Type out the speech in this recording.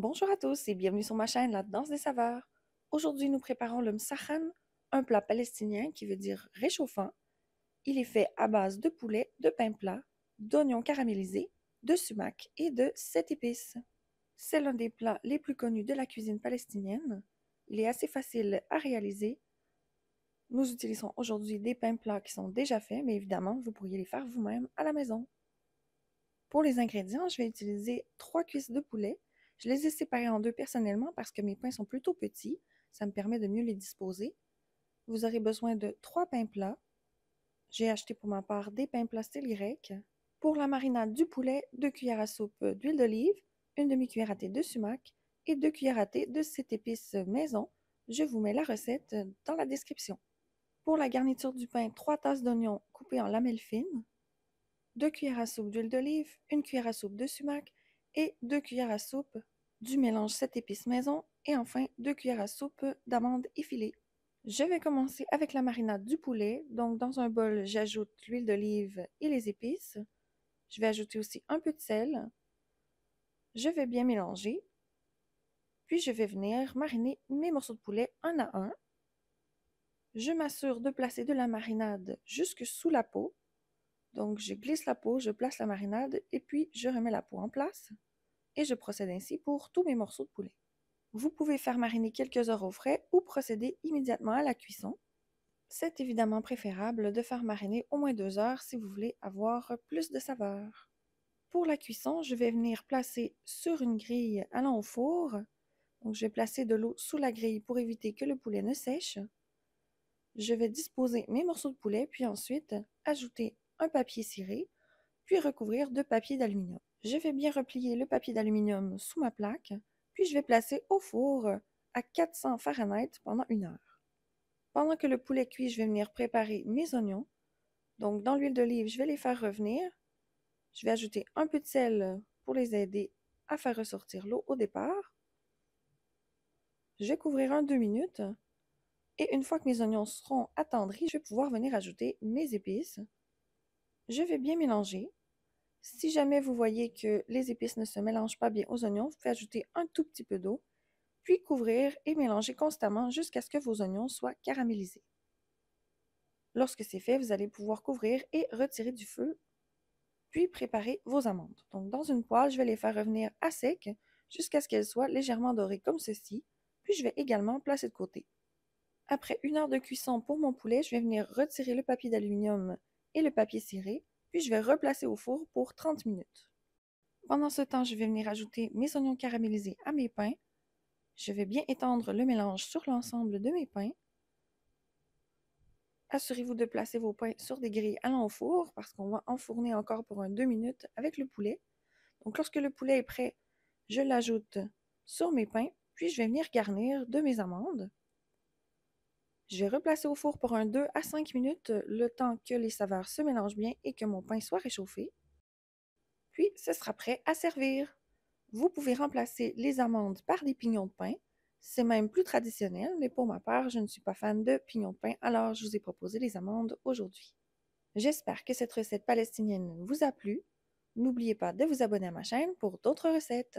Bonjour à tous et bienvenue sur ma chaîne La Danse des Saveurs. Aujourd'hui, nous préparons le msachan, un plat palestinien qui veut dire réchauffant. Il est fait à base de poulet, de pain plat, d'oignons caramélisés, de sumac et de 7 épices. C'est l'un des plats les plus connus de la cuisine palestinienne. Il est assez facile à réaliser. Nous utilisons aujourd'hui des pains plats qui sont déjà faits, mais évidemment, vous pourriez les faire vous-même à la maison. Pour les ingrédients, je vais utiliser 3 cuisses de poulet, je les ai séparés en deux personnellement parce que mes pains sont plutôt petits. Ça me permet de mieux les disposer. Vous aurez besoin de trois pains plats. J'ai acheté pour ma part des pains plats Stélirec. Pour la marinade du poulet, deux cuillères à soupe d'huile d'olive, une demi-cuillère à thé de sumac et deux cuillères à thé de cette épice maison. Je vous mets la recette dans la description. Pour la garniture du pain, trois tasses d'oignons coupées en lamelles fines, deux cuillères à soupe d'huile d'olive, une cuillère à soupe de sumac et 2 cuillères à soupe du mélange 7 épices maison et enfin 2 cuillères à soupe d'amandes effilées. Je vais commencer avec la marinade du poulet. Donc dans un bol, j'ajoute l'huile d'olive et les épices. Je vais ajouter aussi un peu de sel. Je vais bien mélanger. Puis je vais venir mariner mes morceaux de poulet un à un. Je m'assure de placer de la marinade jusque sous la peau. Donc je glisse la peau, je place la marinade et puis je remets la peau en place et je procède ainsi pour tous mes morceaux de poulet. Vous pouvez faire mariner quelques heures au frais ou procéder immédiatement à la cuisson. C'est évidemment préférable de faire mariner au moins deux heures si vous voulez avoir plus de saveur. Pour la cuisson, je vais venir placer sur une grille allant au four. Donc, je vais placer de l'eau sous la grille pour éviter que le poulet ne sèche. Je vais disposer mes morceaux de poulet, puis ensuite ajouter un papier ciré, puis recouvrir de papier d'aluminium. Je vais bien replier le papier d'aluminium sous ma plaque, puis je vais placer au four à 400 Fahrenheit pendant une heure. Pendant que le poulet cuit, je vais venir préparer mes oignons. Donc, dans l'huile d'olive, je vais les faire revenir. Je vais ajouter un peu de sel pour les aider à faire ressortir l'eau au départ. Je vais couvrir en deux minutes. Et une fois que mes oignons seront attendris, je vais pouvoir venir ajouter mes épices. Je vais bien mélanger si jamais vous voyez que les épices ne se mélangent pas bien aux oignons, vous pouvez ajouter un tout petit peu d'eau, puis couvrir et mélanger constamment jusqu'à ce que vos oignons soient caramélisés. Lorsque c'est fait, vous allez pouvoir couvrir et retirer du feu, puis préparer vos amandes. Donc dans une poêle, je vais les faire revenir à sec jusqu'à ce qu'elles soient légèrement dorées comme ceci, puis je vais également placer de côté. Après une heure de cuisson pour mon poulet, je vais venir retirer le papier d'aluminium et le papier ciré, puis je vais replacer au four pour 30 minutes. Pendant ce temps, je vais venir ajouter mes oignons caramélisés à mes pains. Je vais bien étendre le mélange sur l'ensemble de mes pains. Assurez-vous de placer vos pains sur des grilles allant au four parce qu'on va enfourner encore pour 2 minutes avec le poulet. Donc lorsque le poulet est prêt, je l'ajoute sur mes pains, puis je vais venir garnir de mes amandes. Je vais replacer au four pour un 2 à 5 minutes, euh, le temps que les saveurs se mélangent bien et que mon pain soit réchauffé. Puis, ce sera prêt à servir. Vous pouvez remplacer les amandes par des pignons de pain. C'est même plus traditionnel, mais pour ma part, je ne suis pas fan de pignons de pain, alors je vous ai proposé les amandes aujourd'hui. J'espère que cette recette palestinienne vous a plu. N'oubliez pas de vous abonner à ma chaîne pour d'autres recettes.